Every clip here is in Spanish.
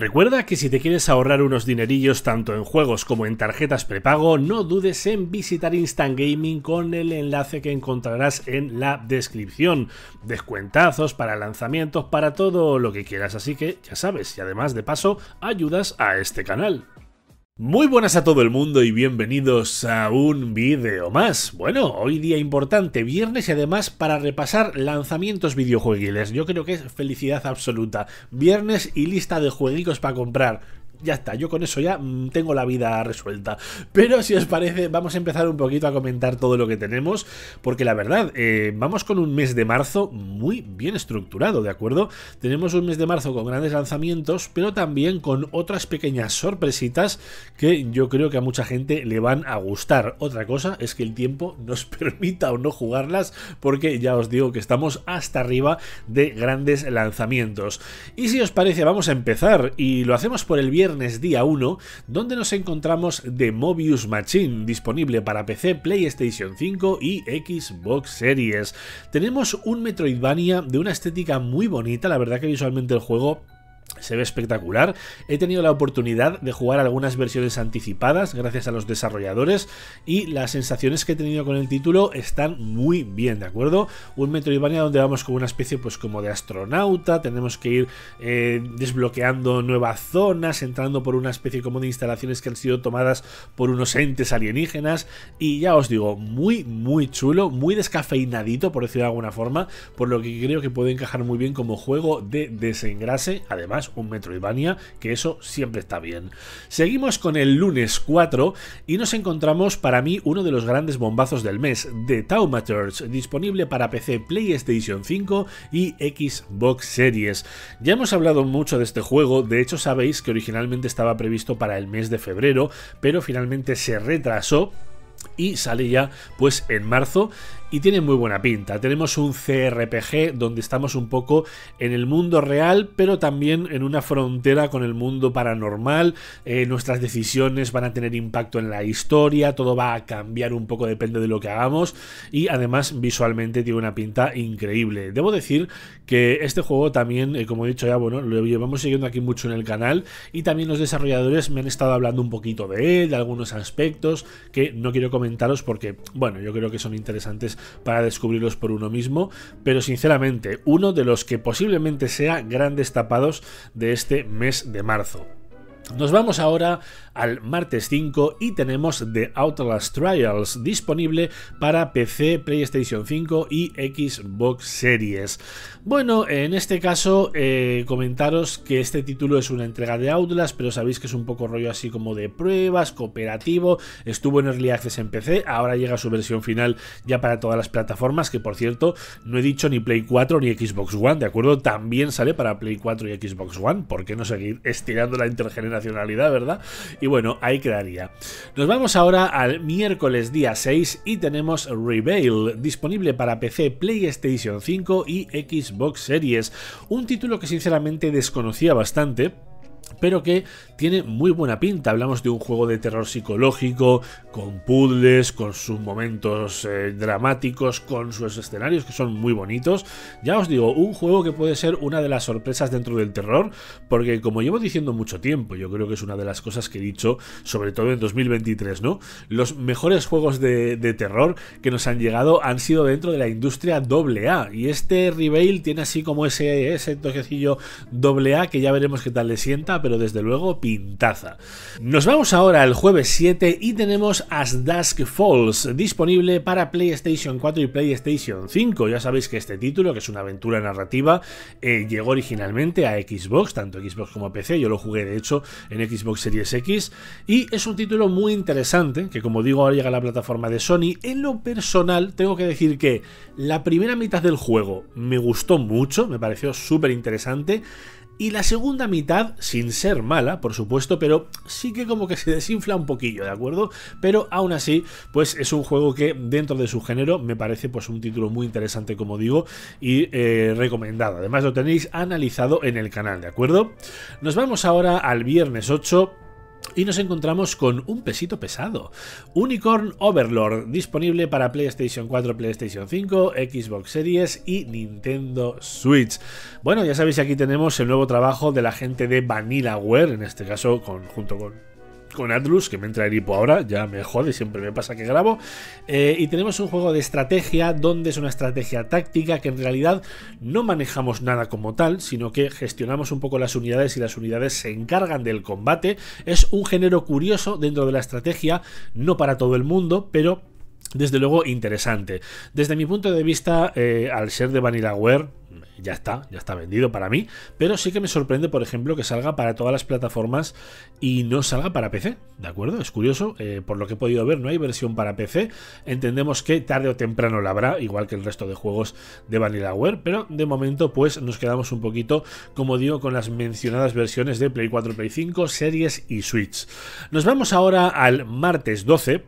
Recuerda que si te quieres ahorrar unos dinerillos tanto en juegos como en tarjetas prepago, no dudes en visitar Instant Gaming con el enlace que encontrarás en la descripción. Descuentazos para lanzamientos, para todo lo que quieras, así que ya sabes, y además de paso, ayudas a este canal. Muy buenas a todo el mundo y bienvenidos a un vídeo más. Bueno, hoy día importante, viernes y además para repasar lanzamientos videojuegos. Yo creo que es felicidad absoluta. Viernes y lista de jueguitos para comprar ya está, yo con eso ya mm, tengo la vida resuelta. Pero si os parece, vamos a empezar un poquito a comentar todo lo que tenemos, porque la verdad, eh, vamos con un mes de marzo muy bien estructurado, ¿de acuerdo? Tenemos un mes de marzo con grandes lanzamientos, pero también con otras pequeñas sorpresitas que yo creo que a mucha gente le van a gustar. Otra cosa es que el tiempo nos permita o no jugarlas, porque ya os digo que estamos hasta arriba de grandes lanzamientos. Y si os parece, vamos a empezar, y lo hacemos por el viernes día 1, donde nos encontramos The Mobius Machine, disponible para PC, PlayStation 5 y Xbox Series. Tenemos un Metroidvania de una estética muy bonita, la verdad que visualmente el juego se ve espectacular. He tenido la oportunidad de jugar algunas versiones anticipadas gracias a los desarrolladores y las sensaciones que he tenido con el título están muy bien, ¿de acuerdo? Un Metroidvania donde vamos con una especie pues como de astronauta, tenemos que ir eh, desbloqueando nuevas zonas, entrando por una especie como de instalaciones que han sido tomadas por unos entes alienígenas y ya os digo, muy muy chulo, muy descafeinadito por decirlo de alguna forma, por lo que creo que puede encajar muy bien como juego de desengrase, además metro un Metroidvania, que eso siempre está bien. Seguimos con el lunes 4 y nos encontramos para mí uno de los grandes bombazos del mes, The Taumaturge, disponible para PC, PlayStation 5 y Xbox Series. Ya hemos hablado mucho de este juego, de hecho sabéis que originalmente estaba previsto para el mes de febrero, pero finalmente se retrasó y sale ya pues en marzo y tiene muy buena pinta. Tenemos un CRPG donde estamos un poco en el mundo real, pero también en una frontera con el mundo paranormal. Eh, nuestras decisiones van a tener impacto en la historia, todo va a cambiar un poco, depende de lo que hagamos. Y además, visualmente tiene una pinta increíble. Debo decir que este juego también, eh, como he dicho ya, bueno, lo llevamos siguiendo aquí mucho en el canal. Y también los desarrolladores me han estado hablando un poquito de él, de algunos aspectos que no quiero comentar porque, bueno, yo creo que son interesantes para descubrirlos por uno mismo, pero sinceramente, uno de los que posiblemente sea grandes tapados de este mes de marzo. Nos vamos ahora al martes 5 y tenemos The Outlast Trials disponible para PC, PlayStation 5 y Xbox Series. Bueno, en este caso eh, comentaros que este título es una entrega de Outlast, pero sabéis que es un poco rollo así como de pruebas, cooperativo, estuvo en Early Access en PC, ahora llega su versión final ya para todas las plataformas, que por cierto no he dicho ni Play 4 ni Xbox One, ¿de acuerdo? También sale para Play 4 y Xbox One, ¿por qué no seguir estirando la intergeneración? ¿verdad? Y bueno, ahí quedaría. Nos vamos ahora al miércoles día 6 y tenemos Reveal, disponible para PC, PlayStation 5 y Xbox Series. Un título que sinceramente desconocía bastante pero que tiene muy buena pinta. Hablamos de un juego de terror psicológico, con puzzles, con sus momentos eh, dramáticos, con sus escenarios que son muy bonitos. Ya os digo, un juego que puede ser una de las sorpresas dentro del terror, porque como llevo diciendo mucho tiempo, yo creo que es una de las cosas que he dicho, sobre todo en 2023, ¿no? Los mejores juegos de, terror que nos han llegado han sido dentro de la industria AA, y este Reveil tiene así como ese, ese toquecillo AA que ya veremos qué tal le sienta, pero desde luego pintaza. Nos vamos ahora al jueves 7 y tenemos As Dusk Falls disponible para PlayStation 4 y PlayStation 5. Ya sabéis que este título, que es una aventura narrativa, eh, llegó originalmente a Xbox, tanto Xbox como PC. Yo lo jugué de hecho en Xbox Series X y es un título muy interesante que como digo ahora llega a la plataforma de Sony. En lo personal tengo que decir que la primera mitad del juego me gustó mucho, me pareció súper interesante. Y la segunda mitad, sin ser mala, por supuesto, pero sí que como que se desinfla un poquillo, ¿de acuerdo? Pero aún así, pues es un juego que dentro de su género me parece pues un título muy interesante, como digo, y eh, recomendado. Además lo tenéis analizado en el canal, ¿de acuerdo? Nos vamos ahora al viernes 8 y nos encontramos con un pesito pesado. Unicorn Overlord, disponible para PlayStation 4, PlayStation 5, Xbox Series y Nintendo Switch. Bueno, ya sabéis, aquí tenemos el nuevo trabajo de la gente de Vanillaware, en este caso junto con con Atlus, que me entra el hipo ahora, ya me jode, siempre me pasa que grabo. Eh, y tenemos un juego de estrategia, donde es una estrategia táctica que en realidad no manejamos nada como tal, sino que gestionamos un poco las unidades y las unidades se encargan del combate. Es un género curioso dentro de la estrategia, no para todo el mundo, pero desde luego interesante. Desde mi punto de vista, eh, al ser de Vanillaware, ya está, ya está vendido para mí, pero sí que me sorprende, por ejemplo, que salga para todas las plataformas y no salga para PC, ¿de acuerdo? Es curioso, eh, por lo que he podido ver, no hay versión para PC, entendemos que tarde o temprano la habrá, igual que el resto de juegos de Vanillaware, pero de momento pues nos quedamos un poquito, como digo, con las mencionadas versiones de Play 4, Play 5, Series y Switch. Nos vamos ahora al martes 12,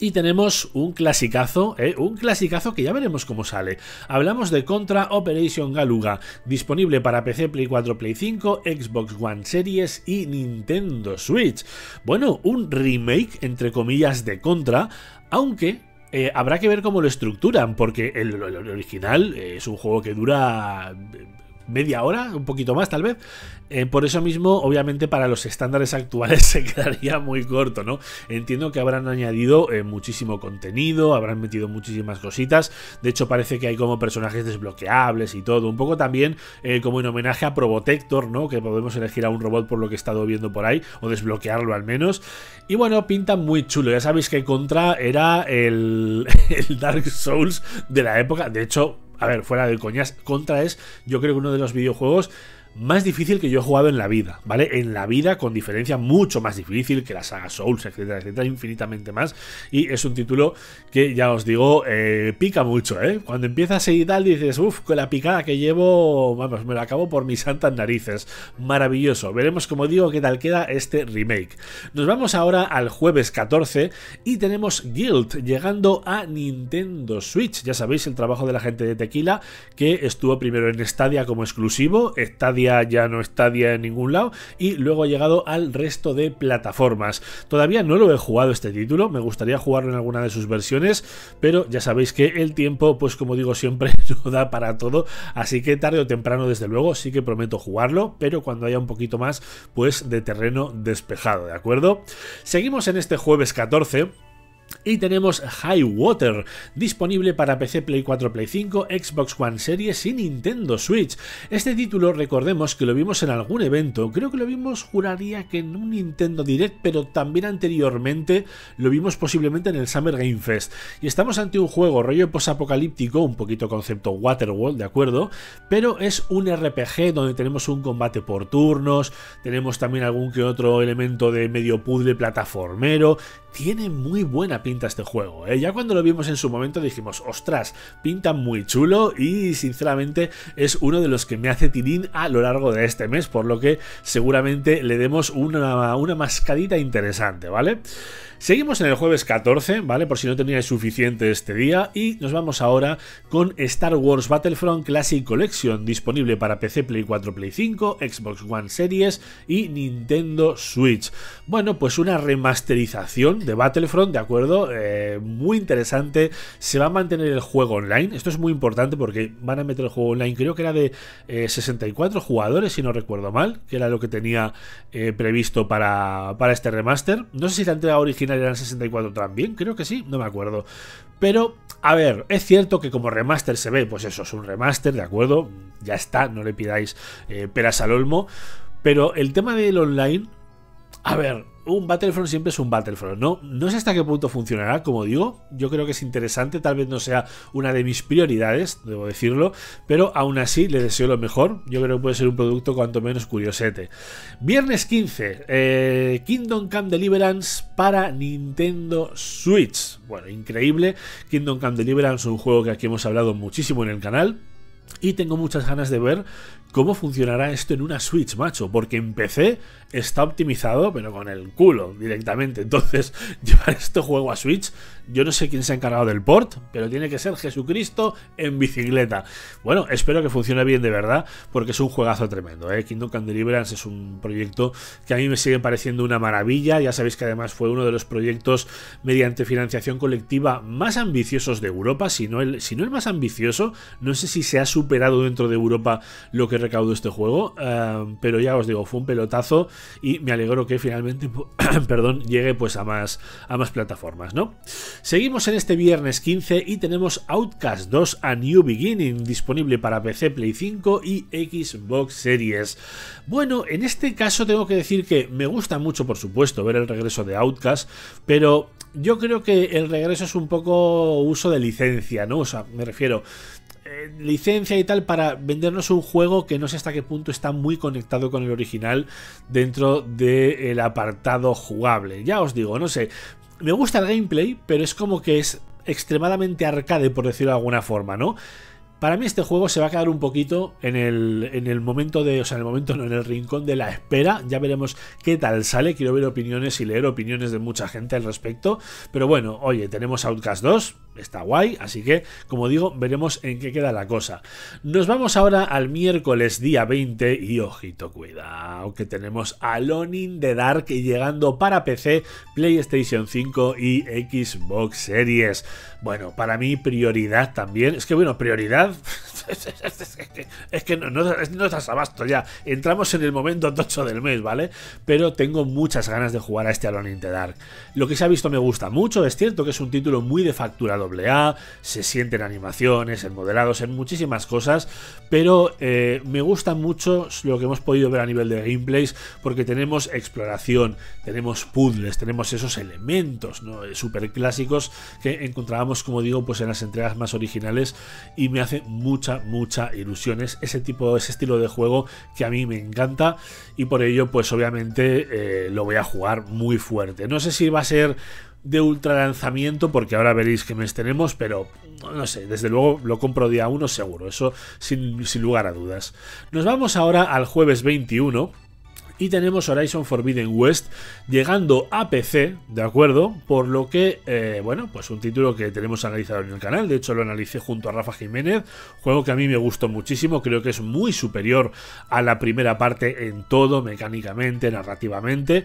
y tenemos un clasicazo, eh, un clasicazo que ya veremos cómo sale. Hablamos de Contra Operation Galuga, disponible para PC, Play 4, Play 5, Xbox One Series y Nintendo Switch. Bueno, un remake, entre comillas, de Contra, aunque eh, habrá que ver cómo lo estructuran, porque el, original eh, es un juego que dura media hora, un poquito más tal vez. Eh, por eso mismo, obviamente para los estándares actuales se quedaría muy corto, ¿no? Entiendo que habrán añadido eh, muchísimo contenido, habrán metido muchísimas cositas. De hecho, parece que hay como personajes desbloqueables y todo. Un poco también eh, como en homenaje a Probotector, ¿no? Que podemos elegir a un robot por lo que he estado viendo por ahí, o desbloquearlo al menos. Y bueno, pinta muy chulo. Ya sabéis que Contra era el Dark Souls de la época. De hecho, a ver, fuera del coñas, Contra es, yo creo que uno de los videojuegos más difícil que yo he jugado en la vida, ¿vale? En la vida, con diferencia, mucho más difícil que la saga Souls, etcétera, etcétera, infinitamente más. Y es un título que, ya os digo, eh, pica mucho, ¿eh? Cuando empiezas seguir tal, dices, uff, con la picada que llevo, vamos, me la acabo por mis santas narices. Maravilloso. Veremos, como digo, qué tal queda este remake. Nos vamos ahora al jueves 14 y tenemos Guild llegando a Nintendo Switch. Ya sabéis el trabajo de la gente de Tequila, que estuvo primero en Stadia como exclusivo, Stadia ya no está día en ningún lado y luego ha llegado al resto de plataformas. Todavía no lo he jugado este título, me gustaría jugarlo en alguna de sus versiones, pero ya sabéis que el tiempo, pues como digo siempre, no da para todo, así que tarde o temprano desde luego sí que prometo jugarlo, pero cuando haya un poquito más pues de terreno despejado, ¿de acuerdo? Seguimos en este jueves 14 y tenemos High Water, disponible para PC, Play 4, Play 5, Xbox One Series y Nintendo Switch. Este título, recordemos que lo vimos en algún evento, creo que lo vimos, juraría que en un Nintendo Direct, pero también anteriormente lo vimos posiblemente en el Summer Game Fest. Y estamos ante un juego rollo posapocalíptico, un poquito concepto Waterworld, ¿de acuerdo? Pero es un RPG donde tenemos un combate por turnos, tenemos también algún que otro elemento de medio puzzle plataformero, tiene muy buena pinta este juego. ¿eh? Ya cuando lo vimos en su momento dijimos, ostras, pinta muy chulo y sinceramente es uno de los que me hace tirín a lo largo de este mes, por lo que seguramente le demos una, una mascadita interesante, ¿vale? Seguimos en el jueves 14, ¿vale? Por si no teníais suficiente este día. Y nos vamos ahora con Star Wars Battlefront Classic Collection, disponible para PC, Play 4, Play 5, Xbox One Series y Nintendo Switch. Bueno, pues una remasterización de Battlefront, ¿de acuerdo? Eh, muy interesante. Se va a mantener el juego online. Esto es muy importante porque van a meter el juego online. Creo que era de 64 eh, jugadores, si no recuerdo mal, que era lo que tenía eh, previsto para, para este remaster. No sé si la entrega original eran 64 también, creo que sí, no me acuerdo. Pero, a ver, es cierto que como remaster se ve, pues eso, es un remaster, ¿de acuerdo? Ya está, no le pidáis peras al olmo. Pero el tema del online a ver, un Battlefront siempre es un Battlefront. No, no sé hasta qué punto funcionará, como digo. Yo creo que es interesante, tal vez no sea una de mis prioridades, debo decirlo, pero aún así le deseo lo mejor. Yo creo que puede ser un producto cuanto menos curiosete. Viernes 15, eh, Kingdom Come Deliverance para Nintendo Switch. Bueno, increíble. Kingdom Come Deliverance, un juego que aquí hemos hablado muchísimo en el canal y tengo muchas ganas de ver cómo funcionará esto en una Switch, macho, porque en PC está optimizado, pero con el culo directamente. Entonces, llevar este juego a Switch, yo no sé quién se ha encargado del port, pero tiene que ser Jesucristo en bicicleta. Bueno, espero que funcione bien de verdad, porque es un juegazo tremendo. ¿eh? Kingdom Come Deliverance es un proyecto que a mí me sigue pareciendo una maravilla. Ya sabéis que además fue uno de los proyectos mediante financiación colectiva más ambiciosos de Europa, si no el, si no el más ambicioso, no sé si se ha superado dentro de Europa lo que recaudó este juego. Eh, pero ya os digo, fue un pelotazo y me alegro que finalmente perdón, llegue pues a más, a más plataformas, ¿no? Seguimos en este viernes 15 y tenemos Outcast 2 A New Beginning disponible para PC, Play 5 y Xbox Series. Bueno, en este caso tengo que decir que me gusta mucho, por supuesto, ver el regreso de Outcast, pero yo creo que el regreso es un poco uso de licencia, ¿no? O sea, me refiero, eh, licencia y tal para vendernos un juego que no sé hasta qué punto está muy conectado con el original dentro del apartado jugable. Ya os digo, no sé. Me gusta el gameplay, pero es como que es extremadamente arcade, por decirlo de alguna forma, ¿no? Para mí este juego se va a quedar un poquito en el, en el momento de, o sea, en el momento no, en el rincón de la espera. Ya veremos qué tal sale. Quiero ver opiniones y leer opiniones de mucha gente al respecto. Pero bueno, oye, tenemos Outcast 2, está guay, así que, como digo, veremos en qué queda la cosa. Nos vamos ahora al miércoles día 20 y ojito, cuidado, que tenemos a Lonin de Dark llegando para PC, PlayStation 5 y Xbox Series. Bueno, para mí prioridad también, es que bueno, prioridad es que no, estás abasto ya. Entramos en el momento tocho del mes, ¿vale? Pero tengo muchas ganas de jugar a este Alone in Dark. Lo que se ha visto me gusta mucho, es cierto que es un título muy de factura AA, se siente en animaciones, en modelados, en muchísimas cosas, pero eh, me gusta mucho lo que hemos podido ver a nivel de gameplays, porque tenemos exploración, tenemos puzzles, tenemos esos elementos ¿no? Eh, super clásicos que encontrábamos, como digo, pues en las entregas más originales y me hace mucha, mucha ilusión. Es ese tipo, ese estilo de juego que a mí me encanta y por ello, pues obviamente eh, lo voy a jugar muy fuerte. No sé si va a ser de ultra lanzamiento, porque ahora veréis que mes tenemos, pero no sé, desde luego lo compro día 1 seguro, eso sin, sin lugar a dudas. Nos vamos ahora al jueves 21 y tenemos Horizon Forbidden West llegando a PC, ¿de acuerdo? Por lo que, eh, bueno, pues un título que tenemos analizado en el canal, de hecho lo analicé junto a Rafa Jiménez, juego que a mí me gustó muchísimo, creo que es muy superior a la primera parte en todo, mecánicamente, narrativamente.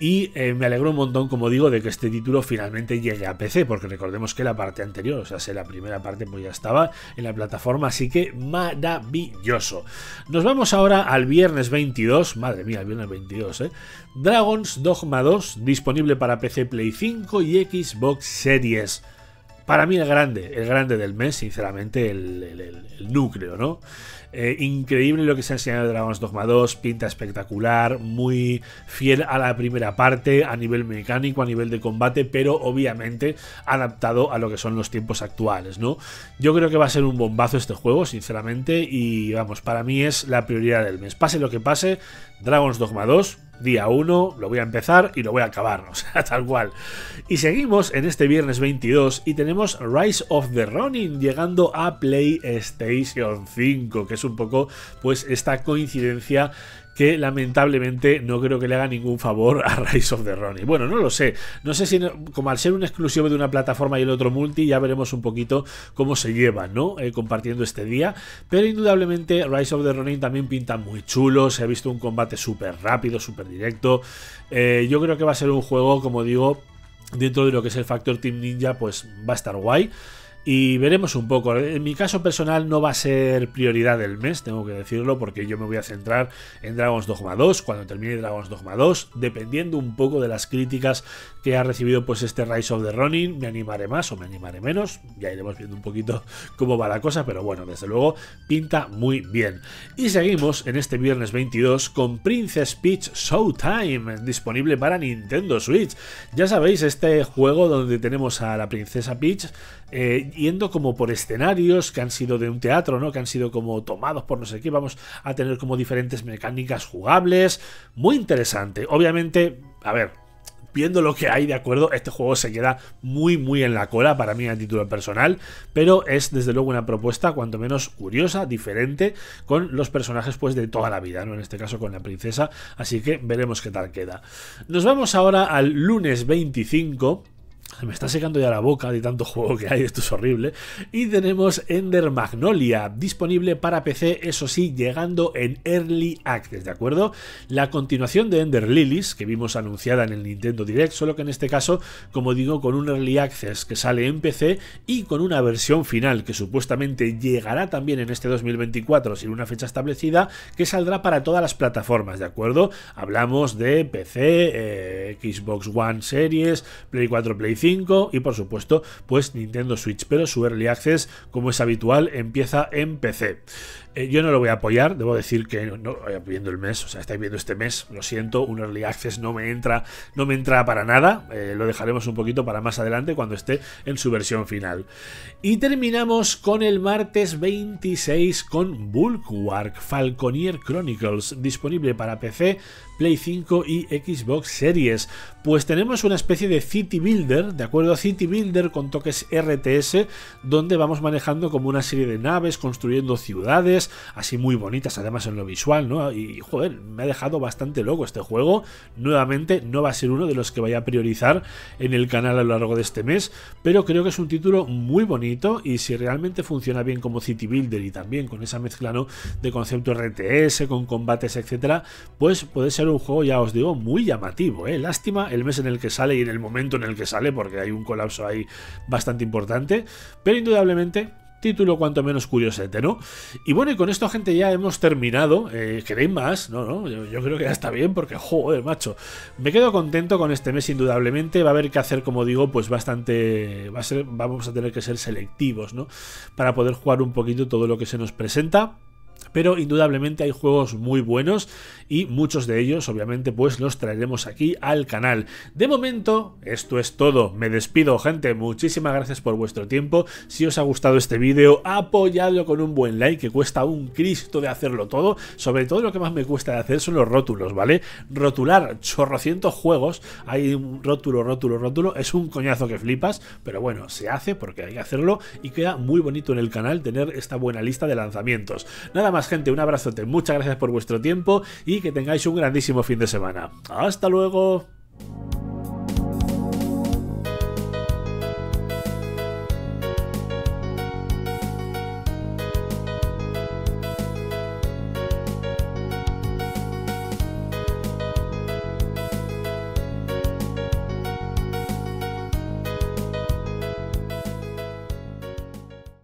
Y eh, me alegro un montón, como digo, de que este título finalmente llegue a PC, porque recordemos que la parte anterior, o sea, la primera parte, pues ya estaba en la plataforma, así que maravilloso. Nos vamos ahora al viernes 22, madre mía, el viernes 22, ¿eh? Dragon's Dogma 2, disponible para PC, Play 5 y Xbox Series para mí el grande, el grande del mes, sinceramente, el, núcleo, ¿no? Eh, increíble lo que se ha enseñado de Dragon's Dogma 2, pinta espectacular, muy fiel a la primera parte, a nivel mecánico, a nivel de combate, pero obviamente adaptado a lo que son los tiempos actuales, ¿no? Yo creo que va a ser un bombazo este juego, sinceramente, y vamos, para mí es la prioridad del mes. Pase lo que pase, Dragon's Dogma 2 día 1, lo voy a empezar y lo voy a acabar, o sea, tal cual. Y seguimos en este viernes 22 y tenemos Rise of the Running llegando a PlayStation 5, que es un poco pues esta coincidencia que lamentablemente no creo que le haga ningún favor a Rise of the Ronin. Bueno, no lo sé. No sé si, como al ser un exclusivo de una plataforma y el otro multi, ya veremos un poquito cómo se lleva ¿no? Eh, compartiendo este día. Pero indudablemente Rise of the Ronin también pinta muy chulo. Se ha visto un combate súper rápido, súper directo. Eh, yo creo que va a ser un juego, como digo, dentro de lo que es el Factor Team Ninja, pues va a estar guay y veremos un poco. En mi caso personal no va a ser prioridad del mes, tengo que decirlo, porque yo me voy a centrar en Dragon's Dogma 2, cuando termine Dragon's Dogma 2, dependiendo un poco de las críticas que ha recibido pues este Rise of the Running, me animaré más o me animaré menos, ya iremos viendo un poquito cómo va la cosa, pero bueno, desde luego pinta muy bien. Y seguimos en este viernes 22 con Princess Peach Showtime, disponible para Nintendo Switch. Ya sabéis, este juego donde tenemos a la princesa Peach eh, yendo como por escenarios que han sido de un teatro, ¿no? Que han sido como tomados por no sé qué. Vamos a tener como diferentes mecánicas jugables. Muy interesante. Obviamente, a ver, viendo lo que hay, de acuerdo, este juego se queda muy, muy en la cola para mí a título personal, pero es desde luego una propuesta cuanto menos curiosa, diferente, con los personajes pues de toda la vida, ¿no? En este caso con la princesa, así que veremos qué tal queda. Nos vamos ahora al lunes 25 me está secando ya la boca de tanto juego que hay, esto es horrible. Y tenemos Ender Magnolia, disponible para PC, eso sí, llegando en Early Access, ¿de acuerdo? La continuación de Ender Lilies, que vimos anunciada en el Nintendo Direct, solo que en este caso, como digo, con un Early Access que sale en PC y con una versión final que supuestamente llegará también en este 2024, sin una fecha establecida, que saldrá para todas las plataformas, ¿de acuerdo? Hablamos de PC, eh, Xbox One Series, Play 4, Play y por supuesto pues Nintendo Switch, pero su Early Access como es habitual empieza en PC. Eh, yo no lo voy a apoyar, debo decir que no, eh, viendo el mes, o sea, estáis viendo este mes, lo siento, un early access no me entra, no me entra para nada, eh, lo dejaremos un poquito para más adelante cuando esté en su versión final. Y terminamos con el martes 26 con Bulkwark, Falconier Chronicles, disponible para PC, Play 5 y Xbox Series. Pues tenemos una especie de City Builder, de acuerdo City Builder con toques RTS, donde vamos manejando como una serie de naves, construyendo ciudades, así muy bonitas, además en lo visual, ¿no? Y joder, me ha dejado bastante loco este juego. Nuevamente, no va a ser uno de los que vaya a priorizar en el canal a lo largo de este mes, pero creo que es un título muy bonito y si realmente funciona bien como City Builder y también con esa mezcla ¿no? de concepto RTS, con combates, etcétera, pues puede ser un juego, ya os digo, muy llamativo. ¿eh? Lástima el mes en el que sale y en el momento en el que sale, porque hay un colapso ahí bastante importante, pero indudablemente título cuanto menos curiosete, ¿no? Y bueno, y con esto, gente, ya hemos terminado. Eh, ¿Queréis más? No, no, yo, creo que ya está bien porque, joder, macho. Me quedo contento con este mes, indudablemente. Va a haber que hacer, como digo, pues bastante... Va a ser, vamos a tener que ser selectivos, ¿no? Para poder jugar un poquito todo lo que se nos presenta pero indudablemente hay juegos muy buenos y muchos de ellos obviamente pues los traeremos aquí al canal. De momento esto es todo, me despido gente, muchísimas gracias por vuestro tiempo, si os ha gustado este vídeo apoyadlo con un buen like que cuesta un cristo de hacerlo todo, sobre todo lo que más me cuesta de hacer son los rótulos, ¿vale? Rotular chorrocientos juegos, hay un rótulo, rótulo, rótulo, es un coñazo que flipas, pero bueno, se hace porque hay que hacerlo y queda muy bonito en el canal tener esta buena lista de lanzamientos. Nada más gente, un abrazote, muchas gracias por vuestro tiempo y que tengáis un grandísimo fin de semana. Hasta luego.